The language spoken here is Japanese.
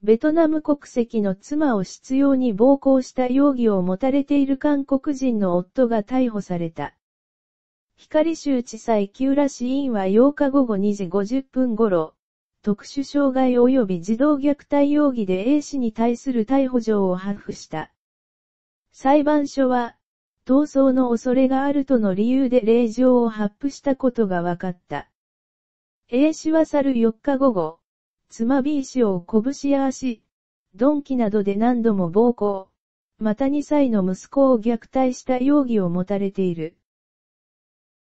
ベトナム国籍の妻を執拗に暴行した容疑を持たれている韓国人の夫が逮捕された。光州地裁木浦市委員は8日午後2時50分頃、特殊障害及び児童虐待容疑で A 氏に対する逮捕状を発布した。裁判所は、逃走の恐れがあるとの理由で令状を発布したことが分かった。A 氏は去る4日午後、つまびしを拳や足、鈍器などで何度も暴行、また2歳の息子を虐待した容疑を持たれている。